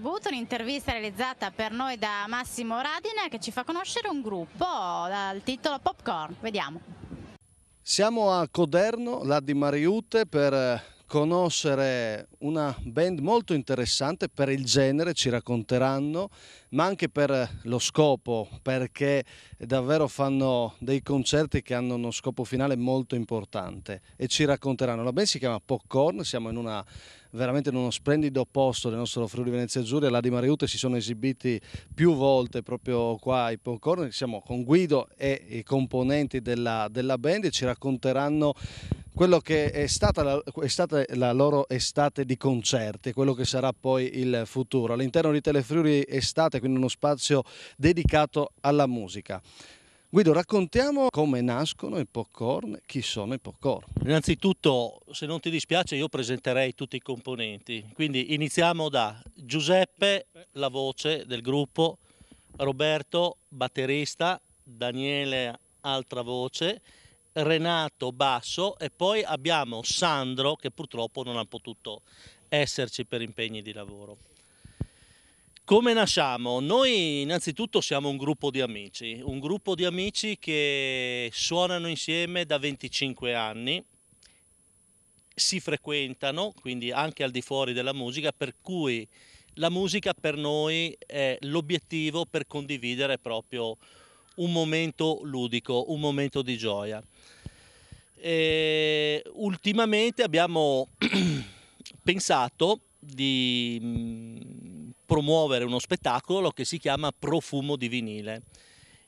contributo, un'intervista realizzata per noi da Massimo Radina che ci fa conoscere un gruppo dal titolo Popcorn. Vediamo. Siamo a Coderno, là di Mariute, per eh, conoscere una band molto interessante per il genere, ci racconteranno, ma anche per lo scopo, perché davvero fanno dei concerti che hanno uno scopo finale molto importante e ci racconteranno. La band si chiama Popcorn, siamo in una veramente in uno splendido posto del nostro Friuli Venezia Giulia, la di Mariute si sono esibiti più volte proprio qua ai Popcorn, siamo con Guido e i componenti della, della band e ci racconteranno quello che è stata, la, è stata, la, loro estate di concerti, quello che sarà poi il futuro. All'interno di Telefriuri Estate, quindi uno spazio dedicato alla musica. Guido, raccontiamo come nascono i popcorn, chi sono i popcorn. Innanzitutto, se non ti dispiace, io presenterei tutti i componenti. Quindi iniziamo da Giuseppe, la voce del gruppo, Roberto, batterista, Daniele, altra voce, Renato Basso e poi abbiamo Sandro che purtroppo non ha potuto esserci per impegni di lavoro. Come nasciamo? Noi innanzitutto siamo un gruppo di amici, un gruppo di amici che suonano insieme da 25 anni, si frequentano, quindi anche al di fuori della musica, per cui la musica per noi è l'obiettivo per condividere proprio un momento ludico, un momento di gioia. E ultimamente abbiamo pensato di mm, promuovere uno spettacolo che si chiama Profumo di vinile.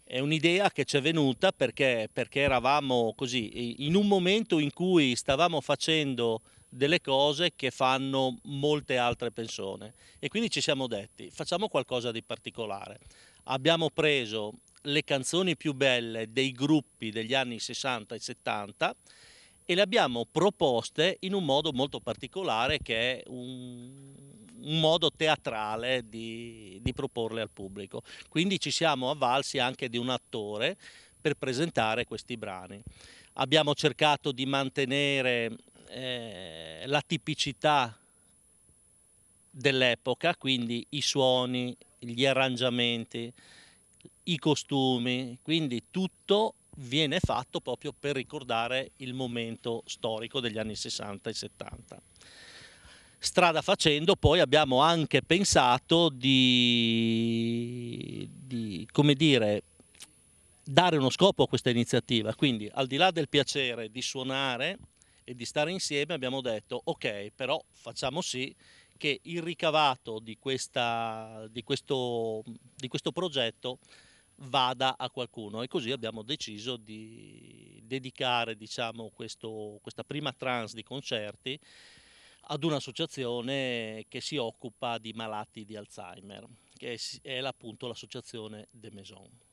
È un'idea che ci è venuta perché, perché eravamo così, in un momento in cui stavamo facendo delle cose che fanno molte altre persone e quindi ci siamo detti facciamo qualcosa di particolare. Abbiamo preso le canzoni più belle dei gruppi degli anni 60 e 70 e le abbiamo proposte in un modo molto particolare che è un, un modo teatrale di, di proporle al pubblico. Quindi ci siamo avvalsi anche di un attore per presentare questi brani. Abbiamo cercato di mantenere eh, la tipicità dell'epoca, quindi i suoni, gli arrangiamenti, i costumi, quindi tutto viene fatto proprio per ricordare il momento storico degli anni 60 e 70. Strada facendo poi abbiamo anche pensato di, di come dire, dare uno scopo a questa iniziativa, quindi al di là del piacere di suonare e di stare insieme abbiamo detto ok però facciamo sì che il ricavato di, questa, di, questo, di questo progetto vada a qualcuno e così abbiamo deciso di dedicare diciamo, questo, questa prima trans di concerti ad un'associazione che si occupa di malati di Alzheimer, che è appunto l'associazione De Maison.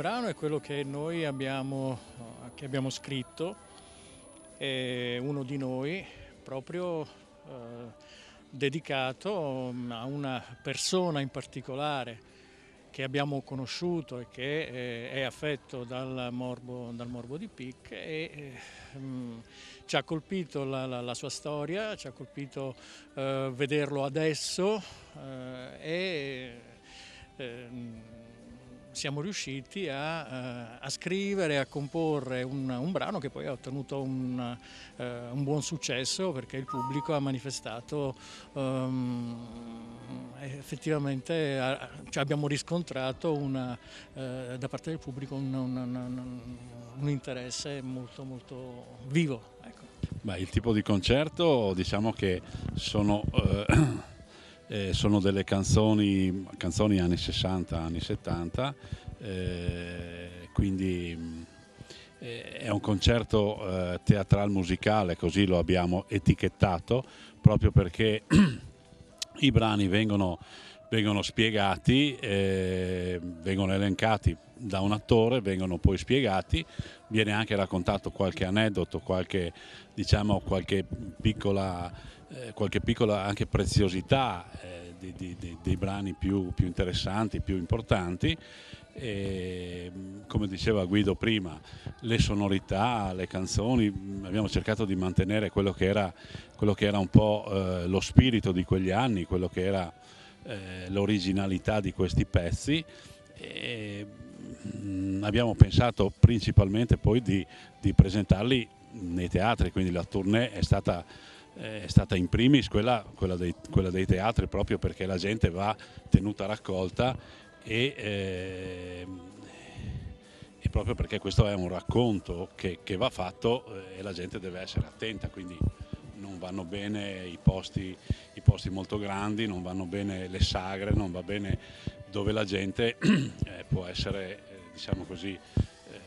brano è quello che noi abbiamo, che abbiamo scritto, uno di noi, proprio eh, dedicato a una persona in particolare che abbiamo conosciuto e che eh, è affetto dal morbo, dal morbo di Pic e eh, mh, mm, ci ha colpito la, la, la, sua storia, ci ha colpito eh, vederlo adesso eh, e mh, eh, mm, siamo riusciti a, eh, a scrivere, a comporre un, un, brano che poi ha ottenuto un, eh, un, buon successo perché il pubblico ha manifestato um, effettivamente, cioè abbiamo riscontrato una, eh, da parte del pubblico un, un interesse molto, molto vivo. Ecco. Beh, il tipo di concerto diciamo che sono... Eh eh, sono delle canzoni, canzoni anni 60, anni 70, eh, quindi eh, è un concerto eh, teatral musicale, così lo abbiamo etichettato, proprio perché i brani vengono vengono spiegati, eh, vengono elencati da un attore, vengono poi spiegati, viene anche raccontato qualche aneddoto, qualche, diciamo, qualche, piccola, eh, qualche piccola, anche preziosità eh, di, di, di, dei brani più, più, interessanti, più importanti. E, come diceva Guido prima, le sonorità, le canzoni, mm, abbiamo cercato di mantenere quello che era, quello che era un po' eh, lo spirito di quegli anni, quello che era eh, l'originalità di questi pezzi. E, mm, abbiamo pensato principalmente poi di, di, presentarli nei teatri, quindi la tournée è stata, eh, è stata in primis quella, quella, dei, quella, dei, teatri proprio perché la gente va tenuta raccolta e, eh, e proprio perché questo è un racconto che, che va fatto eh, e la gente deve essere attenta. Quindi non vanno bene i posti, i posti, molto grandi, non vanno bene le sagre, non va bene dove la gente eh, può essere, eh, diciamo così, eh,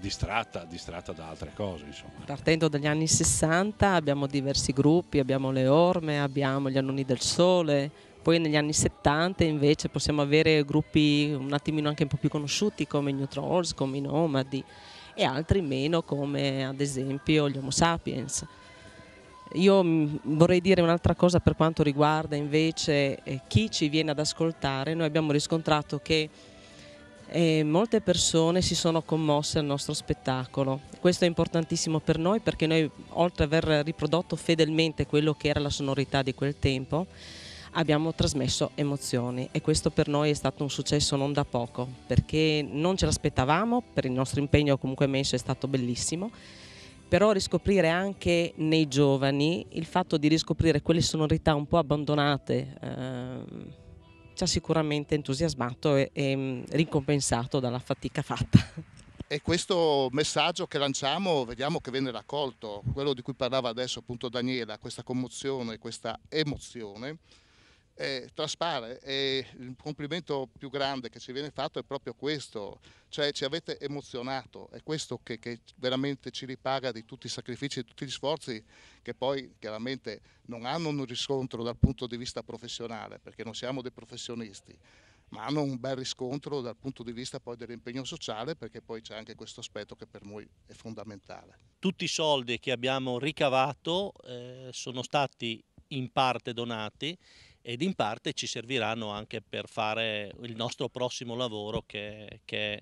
distratta, distratta da altre cose. Insomma. Partendo dagli anni 60 abbiamo diversi gruppi, abbiamo le orme, abbiamo gli annoni del sole, poi negli anni 70 invece possiamo avere gruppi un attimino anche un po' più conosciuti come i New Trolls, come i Nomadi e altri meno come ad esempio gli Homo sapiens. Io mm, vorrei dire un'altra cosa per quanto riguarda invece eh, chi ci viene ad ascoltare, noi abbiamo riscontrato che eh, molte persone si sono commosse al nostro spettacolo. Questo è importantissimo per noi perché noi oltre ad aver riprodotto fedelmente quello che era la sonorità di quel tempo, abbiamo trasmesso emozioni e questo per noi è stato un successo non da poco perché non ce l'aspettavamo, per il nostro impegno comunque messo è stato bellissimo però riscoprire anche nei giovani il fatto di riscoprire quelle sonorità un po' abbandonate eh, ci ha sicuramente entusiasmato e, e mm, ricompensato dalla fatica fatta. E questo messaggio che lanciamo vediamo che viene raccolto, quello di cui parlava adesso appunto Daniela, questa commozione, questa emozione eh, traspare e il complimento più grande che ci viene fatto è proprio questo, cioè ci avete emozionato, è questo che, che veramente ci ripaga di tutti i sacrifici e tutti gli sforzi che poi chiaramente non hanno un riscontro dal punto di vista professionale, perché non siamo dei professionisti, ma hanno un bel riscontro dal punto di vista poi dell'impegno sociale perché poi c'è anche questo aspetto che per noi è fondamentale. Tutti i soldi che abbiamo ricavato eh, sono stati in parte donati ed in parte ci serviranno anche per fare il nostro prossimo lavoro che, che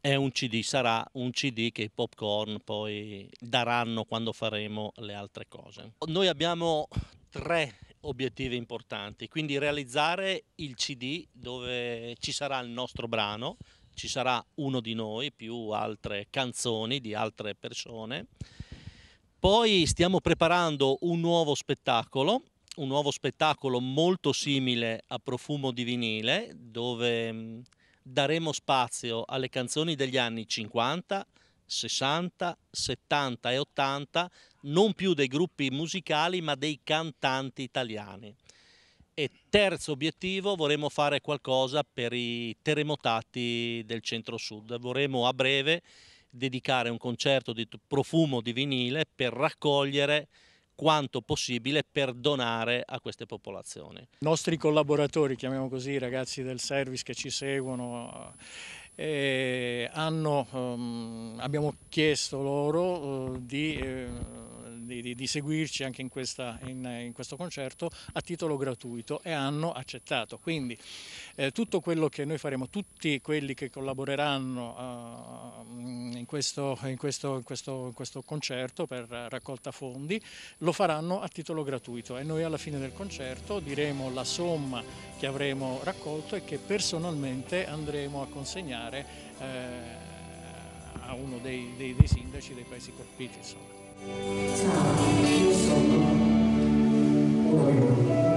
è un CD, sarà un CD che i popcorn poi daranno quando faremo le altre cose. Noi abbiamo tre obiettivi importanti, quindi realizzare il CD dove ci sarà il nostro brano, ci sarà uno di noi più altre canzoni di altre persone. Poi stiamo preparando un nuovo spettacolo un nuovo spettacolo molto simile a Profumo di vinile, dove mm, daremo spazio alle canzoni degli anni 50, 60, 70 e 80, non più dei gruppi musicali ma dei cantanti italiani. E terzo obiettivo, vorremmo fare qualcosa per i terremotati del centro-sud. Vorremmo a breve dedicare un concerto di profumo di vinile per raccogliere quanto possibile per donare a queste popolazioni. I nostri collaboratori, chiamiamo così, i ragazzi del service che ci seguono, eh, hanno, um, abbiamo chiesto loro uh, di... Eh, di, di, seguirci anche in, questa, in, in, questo concerto a titolo gratuito e hanno accettato. Quindi eh, tutto quello che noi faremo, tutti quelli che collaboreranno eh, in questo, in, questo, in, questo, in questo, concerto per raccolta fondi, lo faranno a titolo gratuito e noi alla fine del concerto diremo la somma che avremo raccolto e che personalmente andremo a consegnare eh, a uno dei, dei, dei, sindaci dei paesi colpiti. Insomma. Ciao, io sono